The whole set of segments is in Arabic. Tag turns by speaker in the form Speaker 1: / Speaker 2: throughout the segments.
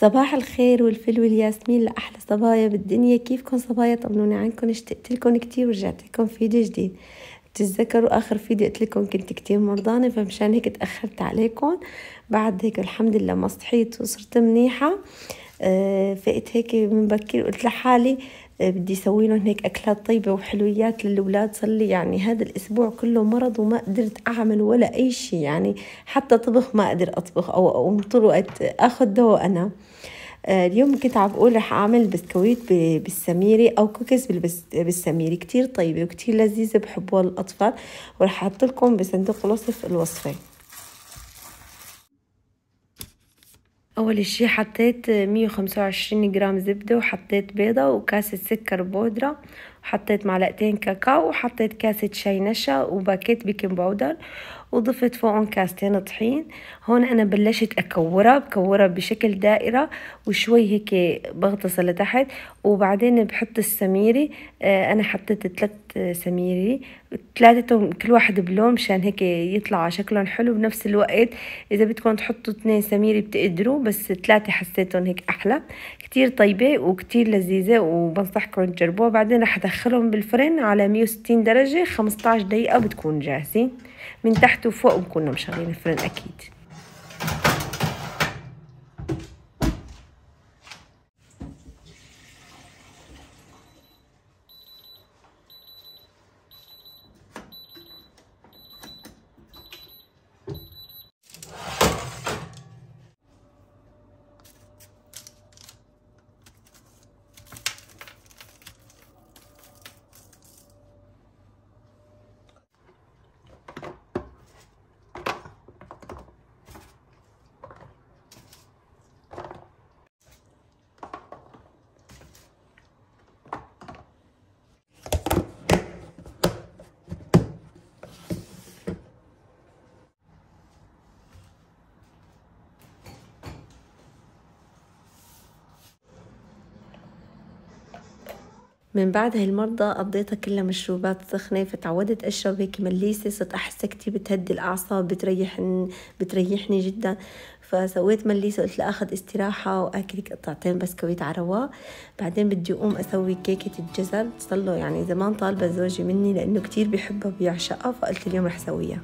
Speaker 1: صباح الخير والفل والياسمين لأحلى صبايا بالدنيا كيفكم صبايا طمنوني عنكم اشتقت لكم كتير ورجعت لكم فيديو جديد بتتذكروا آخر فيديو قلت لكم كنت كتير مرضانة فمشان هيك تأخرت عليكم بعد هيك الحمد لله ما صحيت وصرت منيحة آه، فقت هيك من بكير قلت لحالي آه، بدي اسوي لهم هيك اكلات طيبه وحلويات للاولاد صار لي يعني هذا الاسبوع كله مرض وما قدرت اعمل ولا اي شيء يعني حتى طبخ ما اقدر اطبخ او اقوم طول الوقت اخذ دواء انا آه، اليوم كنت عم بقول رح اعمل بسكويت بالسميري او كوكيز بالسميري كتير طيبه وكتير لذيذه بحبوها الاطفال ورح احط لكم بصندوق الوصف الوصفه اول شي حطيت 125 جرام زبدة وحطيت بيضة وكاسة سكر بودرة حطيت معلقتين كاكاو وحطيت كاسة شاي نشا وباكيت بيكنج باودر وضفت فوقهم كاستين طحين هون انا بلشت اكورها بكورها بشكل دائره وشوي هيك بغطسها لتحت وبعدين بحط السميري آه، انا حطيت ثلاث سميري ثلاثتهم كل واحد بلون مشان هيك يطلع شكلهم حلو بنفس الوقت اذا بدكم تحطوا اثنين سميري بتقدروا بس ثلاثه حسيتهم هيك احلى كتير طيبه وكتير لذيذه وبنصحكم تجربوها بعدين رح ندخلهم بالفرن على 160 درجة 15 دقيقة بتكون جاهزين من تحت وفوق بكون مشغلين الفرن أكيد من بعد هالمرضى قضيتها كلها مشروبات سخنة فتعودت أشرب هيك مليسة صرت أحس كتير بتهدي الأعصاب بتريح بتريحني جدا فسويت مليسة قلت لأخذ استراحة وآكل قطعتين بسكويت على بعدين بدي أقوم أسوي كيكة الجزر صار يعني زمان طالبة زوجي مني لأنه كتير بيحبها وبيعشقها فقلت اليوم رح أسويها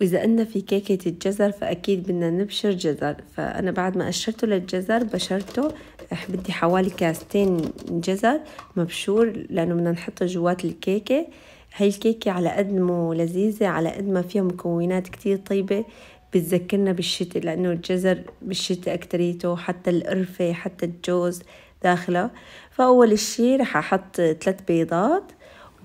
Speaker 1: وإذا قلنا في كيكة الجزر فأكيد بدنا نبشر جزر فأنا بعد ما قشرته للجزر بشرته بدي حوالي كاستين جزر مبشور لأنه بدنا نحطه جوات الكيكة هاي الكيكة على قد ما لذيذة على قد ما فيها مكونات كتير طيبة بتذكرنا بالشتاء لأنه الجزر بالشتاء أكتريته حتى القرفة حتى الجوز داخله فأول شي رح أحط ثلاث بيضات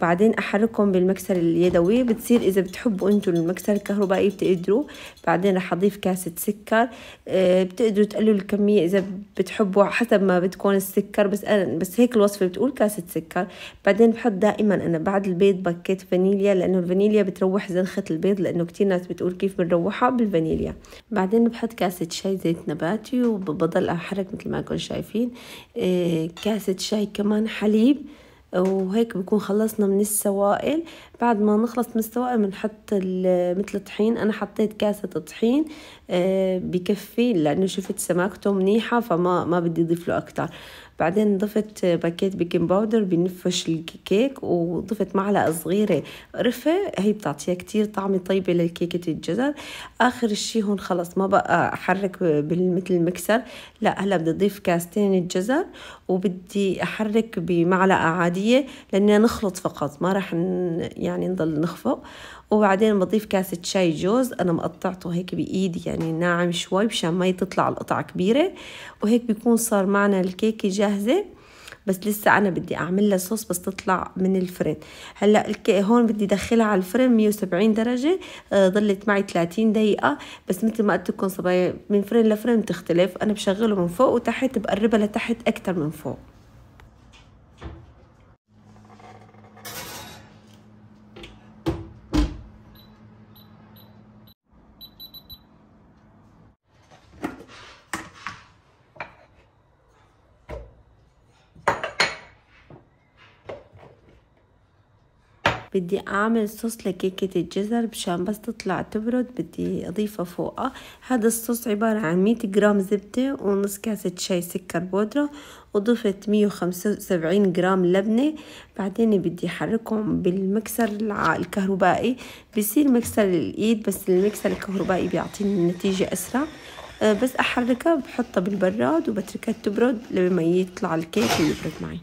Speaker 1: بعدين احركهم بالمكسر اليدوي بتصير اذا بتحبوا انتوا المكسر الكهربائي بتقدروا بعدين رح اضيف كاسه سكر آه، بتقدروا تقللوا الكميه اذا بتحبوا حسب ما بتكون السكر بس أنا بس هيك الوصفه بتقول كاسه سكر بعدين بحط دائما انا بعد البيض بكيت فانيليا لانه الفانيليا بتروح زنخه البيض لانه كثير ناس بتقول كيف بنروحها بالفانيليا بعدين بحط كاسه شاي زيت نباتي وبضل احرك مثل ما كنتم شايفين آه، كاسه شاي كمان حليب وهيك بكون خلصنا من السوائل بعد ما نخلص من السواقه بنحط مثل الطحين انا حطيت كاسه طحين آه، بكفي لانه شفت سماكته منيحه فما ما بدي اضيف له اكتر بعدين ضفت باكيت بيكنج باودر بنفش الكيك وضفت معلقه صغيره قرفه هي بتعطيها كتير طعمه طيبه للكيكه الجزر اخر شي هون خلص ما بقى احرك مثل المكسر لا هلا بدي اضيف كاستين الجزر وبدي احرك بمعلقه عاديه لاني نخلط فقط ما راح ن... يعني نضل نخفق وبعدين بضيف كاسة شاي جوز أنا مقطعته هيك بإيدي يعني ناعم شوي مشان ما تطلع القطع كبيرة وهيك بيكون صار معنا الكيكة جاهزة بس لسه انا بدي اعمل لها صوص بس تطلع من الفرن هلا هون بدي ادخلها على الفرن 170 درجه ضلت آه، معي 30 دقيقه بس مثل ما قلت لكم صبايا من فرن لفرن بتختلف انا بشغله من فوق وتحت بقربها لتحت اكثر من فوق بدي أعمل صوص لكيكة الجزر مشان بس تطلع تبرد بدي أضيفها فوقها هذا الصوص عبارة عن مية جرام زبدة ونص كاسة شاي سكر بودرة وضفت مية وخمسة وسبعين جرام لبنة بعدين بدي أحركهم بالمكسر الكهربائي بصير مكسر الإيد بس المكسر الكهربائي بيعطيني النتيجة أسرع آه، بس أحركها بحطها بالبراد وبتركها تبرد لما يطلع الكيك ويبرد معي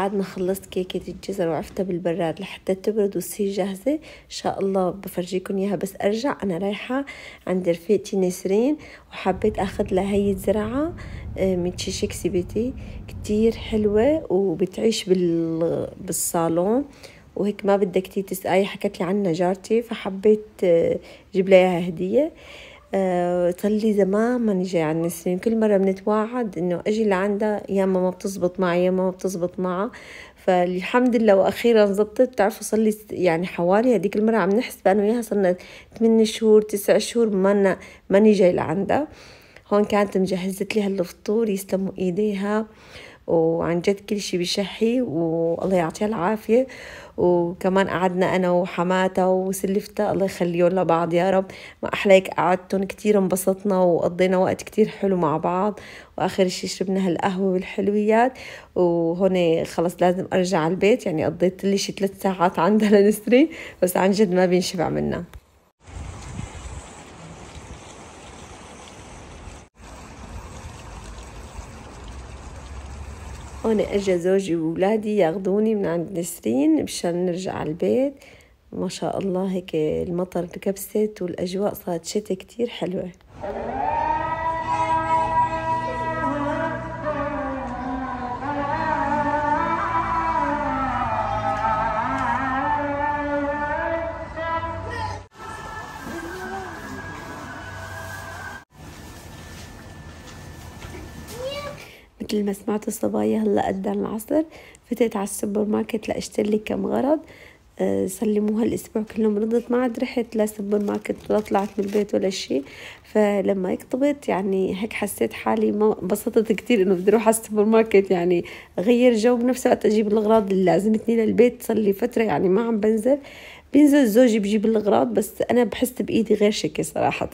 Speaker 1: بعد ما خلصت كيكة الجزر وعفتها بالبراد لحتى تبرد وتصير جاهزة إن شاء الله بفرجيكم إياها بس أرجع أنا رايحة عند رفيقتي نسرين وحبيت أخذ لها هي الزرعة آه، من تشيشيك سبيتي كتير حلوة وبتعيش بال... بالصالون وهيك ما بدها كتير تسقاي حكت لي عنها جارتي فحبيت آه، جيب لها هدية آه، صار لي زمان ماني جاي عند نسرين كل مرة بنتواعد إنه أجي لعندها يا ما ما بتزبط معي يا ما ما بتزبط معها فالحمد لله واخيرا زبطت بتعرفوا صار لي يعني حوالي هذيك المره عم نحسب انا وياها صرنا 8 شهور 9 شهور أنا ماني جاي لعندها هون كانت مجهزت لي هالفطور يسلموا ايديها وعن جد كل شي بشحي والله يعطيها العافية وكمان قعدنا أنا وحماتها وسلفتها الله يخليهم لبعض يا رب ما احلى هيك قعدتهم كتير انبسطنا وقضينا وقت كتير حلو مع بعض وآخر شي شربنا هالقهوة والحلويات وهون خلص لازم أرجع على البيت يعني قضيت لي شي ثلاث ساعات عندها لنسرين بس عن جد ما بينشبع منها أنا أجا زوجي واولادي ياخذوني من عند نسرين مشان نرجع على البيت ما شاء الله هيك المطر كبست والأجواء صارت شتاء كتير حلوة مثل ما سمعت الصبايا هلا قدام العصر فتت على السوبر ماركت لاشتري لي كم غرض آه، سلموها الاسبوع مو هالاسبوع كلهم رضت ما عاد رحت لا سوبر ماركت ولا طلعت من البيت ولا شيء فلما اكتبت يعني هيك حسيت حالي ما انبسطت كثير انه بدي اروح على السوبر ماركت يعني غير جو بنفس الوقت اجيب الاغراض اللي لازمتني للبيت صار لي فتره يعني ما عم بنزل بينزل زوجي بجيب الاغراض بس انا بحس بايدي غير شكل صراحه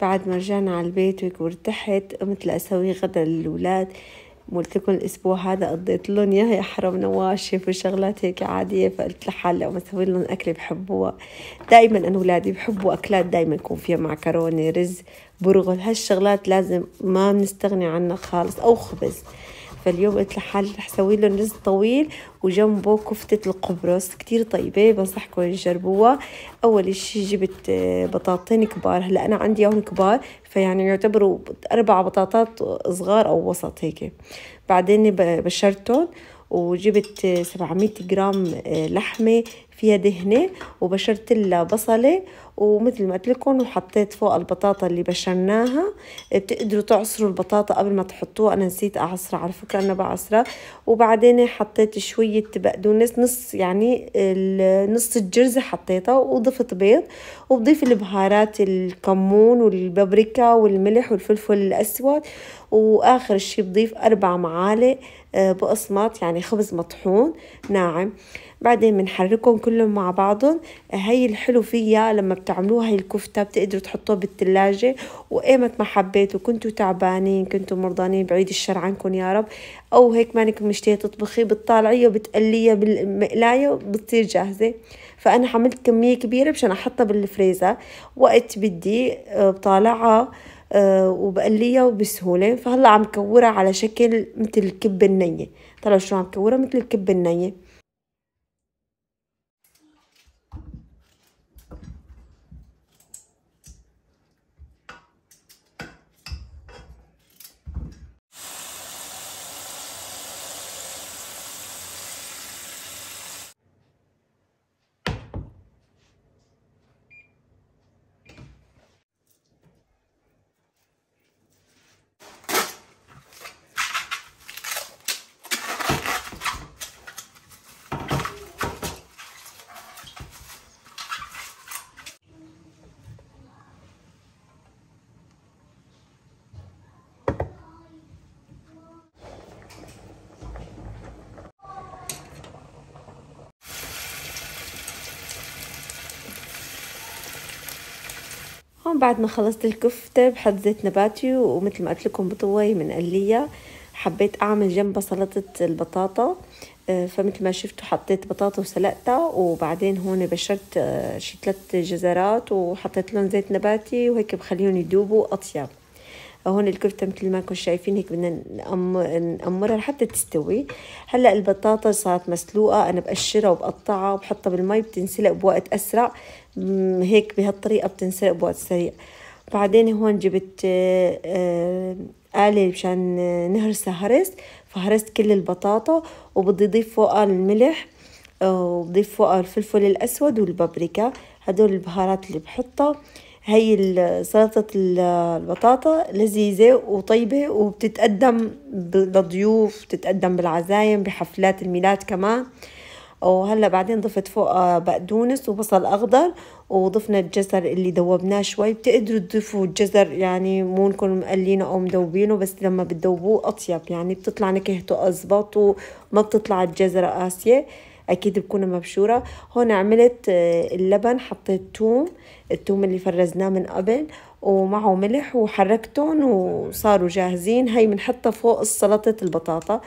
Speaker 1: بعد ما رجعنا على البيت وارتحت قمت لأسوي غدا للولاد قلت لكم الاسبوع هذا قضيت لهم يا حرام نواشف وشغلات هيك عاديه فقلت لحالي لما اسوي لهم اكله بحبوها دائما انا اولادي بحبوا اكلات دائما يكون فيها معكرونه رز برغل هالشغلات لازم ما بنستغني عنها خالص او خبز فاليوم قلت لحالي رح اسوي لهم رز طويل وجنبه كفتة القبرص كتير طيبة بنصحكم تجربوها أول شي جبت آه، بطاطين كبار هلا أنا عندي اياهم كبار فيعني يعتبروا أربع بطاطات صغار أو وسط هيك بعدين بشرتهم وجبت 700 آه، جرام آه، لحمة فيها دهنة وبشرت لها بصلة ومثل ما قلت لكم وحطيت فوق البطاطا اللي بشرناها بتقدروا تعصروا البطاطا قبل ما تحطوها انا نسيت اعصرها على فكره انا بعصرها وبعدين حطيت شويه بقدونس نص يعني نص الجرزه حطيتها وضفت بيض وبضيف البهارات الكمون والبابريكا والملح والفلفل الاسود واخر شيء بضيف اربع معالق آه، بقسماط يعني خبز مطحون ناعم بعدين بنحركهم كلهم مع بعضهم هي الحلو فيها لما بتعملوها هي الكفتة بتقدروا تحطوه بالثلاجة وقيمت ما حبيتوا كنتوا تعبانين كنتوا مرضانين بعيد الشر عنكم يا رب أو هيك مانك مشتهي تطبخي بتطالعيه وبتقليها بالمقلاية وبتصير جاهزة فأنا حملت كمية كبيرة مشان أحطها بالفريزة وقت بدي آه، بطالعها آه، وبقليها وبسهولة فهلا عم كورها على شكل مثل الكبة النية طلعوا شو عم كورها مثل الكبة النية هون بعد ما خلصت الكفتة بحط زيت نباتي ومثل ما قلت لكم بطوي من قلية حبيت أعمل جنبها سلطة البطاطا آه، فمثل ما شفتوا حطيت بطاطا وسلقتها وبعدين هون بشرت آه، شي ثلاث جزرات وحطيت لهم زيت نباتي وهيك بخليهم يدوبوا أطيب هون الكفته مثل ما كنتم شايفين هيك بدنا نقمرها لحتى تستوي هلا البطاطا صارت مسلوقه انا بقشرها وبقطعها وبحطها بالمي بتنسلق بوقت اسرع هيك بهالطريقه بتنسلق بوقت سريع بعدين هون جبت قالي آه، آه، مشان نهرسها هرس فهرست كل البطاطا وبدي اضيف فوقها الملح آه، وبضيف فوقها الفلفل الاسود والبابريكا هدول البهارات اللي بحطها هي سلطة البطاطا لذيذة وطيبة وبتتقدم للضيوف بتتقدم بالعزايم بحفلات الميلاد كمان وهلا بعدين ضفت فوق آه، بقدونس وبصل اخضر وضفنا الجزر اللي ذوبناه شوي بتقدروا تضيفوا الجزر يعني مو نكون مقلينه او مذوبينه بس لما بتذوبوه اطيب يعني بتطلع نكهته اظبط وما بتطلع الجزره قاسيه اكيد بكون مبشوره هون عملت آه، اللبن حطيت توم التوم اللي فرزناه من قبل ومعه ملح وحركتهم وصاروا جاهزين هي بنحطها فوق سلطه البطاطا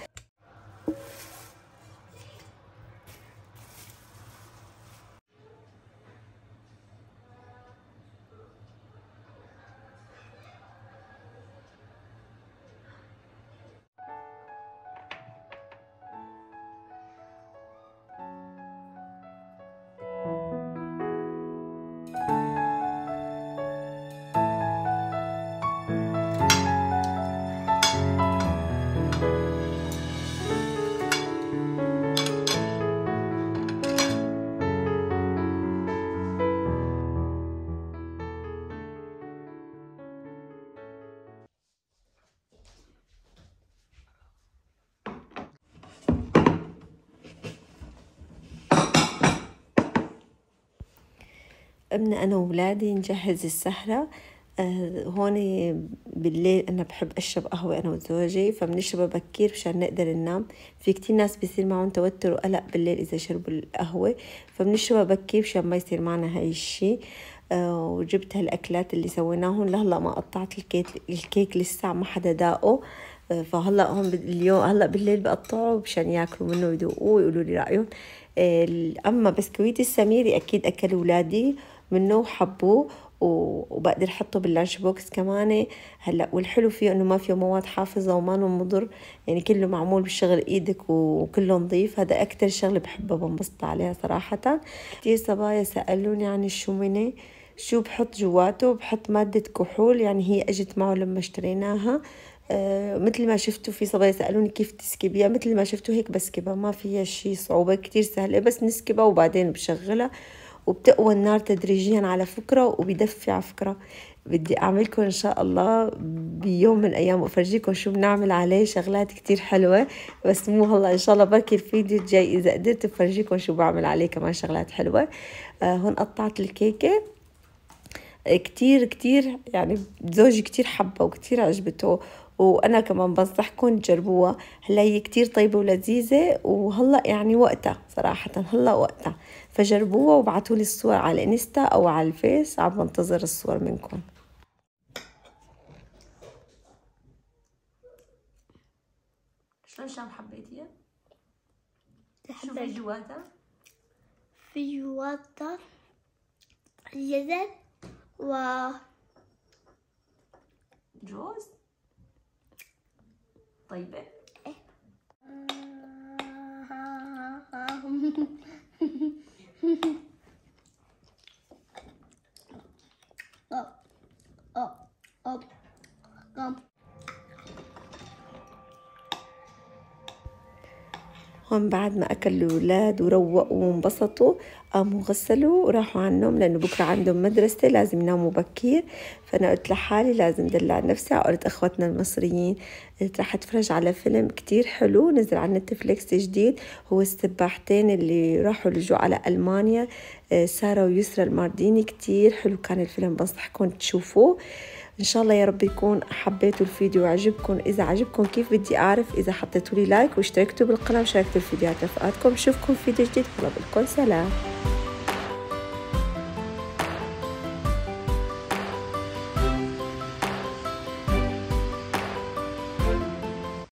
Speaker 1: قمنا أنا وولادي نجهز السهرة أه هون بالليل أنا بحب أشرب قهوة أنا وزوجي فبنشربها بكير مشان نقدر ننام في كتير ناس بيصير معهم توتر وقلق بالليل إذا شربوا القهوة فبنشربها بكير مشان ما يصير معنا هاي الشي أه وجبت هالأكلات اللي سويناهم لهلا ما قطعت الكيك الكيك لسه ما حدا داقه آه، فهلا هون اليوم هلا بالليل بقطعه مشان ياكلوا منه ويدوقوه ويقولوا لي رأيهم آه، أما بسكويت السميري أكيد أكل ولادي منه وحبوه وبقدر احطه باللانش بوكس كمان هلا والحلو فيه انه ما فيه مواد حافظه وما مضر يعني كله معمول بشغل ايدك وكله نظيف هذا اكثر شغله بحبها بنبسط عليها صراحه كثير صبايا سالوني عن الشومينه شو بحط جواته بحط مادة كحول يعني هي اجت معه لما اشتريناها أه مثل ما شفتوا في صبايا سالوني كيف تسكبيها مثل ما شفتوا هيك بسكبها ما فيها شي صعوبه كتير سهله بس نسكبها وبعدين بشغلها وبتقوى النار تدريجيا على فكرة وبيدفي على فكرة بدي أعملكم إن شاء الله بيوم من الأيام وأفرجيكم شو بنعمل عليه شغلات كتير حلوة بس مو هلا إن شاء الله بركي الفيديو الجاي إذا قدرت أفرجيكم شو بعمل عليه كمان شغلات حلوة آه هون قطعت الكيكة كتير كتير يعني زوجي كتير حبها وكتير عجبته وانا كمان بنصحكم تجربوها هلا هي كتير طيبه ولذيذه وهلا يعني وقتها صراحه هلا وقتها فجربوها وبعتوا لي الصور على الانستا او على الفيس عم بنتظر الصور منكم شلون شام حبيتيها؟ شو في جواتها؟ في جواتها جزر و جوز طيبة ايه up, up, up, up. هم بعد ما أكلوا الولاد وروقوا وانبسطوا قاموا غسلوا وراحوا على النوم لأنه بكرة عندهم مدرسة لازم يناموا بكير فأنا قلت لحالي لازم دلع نفسي قلت أخواتنا المصريين قلت رح أتفرج على فيلم كتير حلو نزل على نتفليكس جديد هو السباحتين اللي راحوا لجوا على ألمانيا آه، سارة ويسرا المارديني كتير حلو كان الفيلم بنصحكم تشوفوه ان شاء الله يا رب يكون حبيتوا الفيديو وعجبكم اذا عجبكم كيف بدي اعرف اذا حطيتوا لي لايك واشتركتوا بالقناه وشاركتوا الفيديوهات رفقاتكم بشوفكم فيديو جديد طلب لكم سلام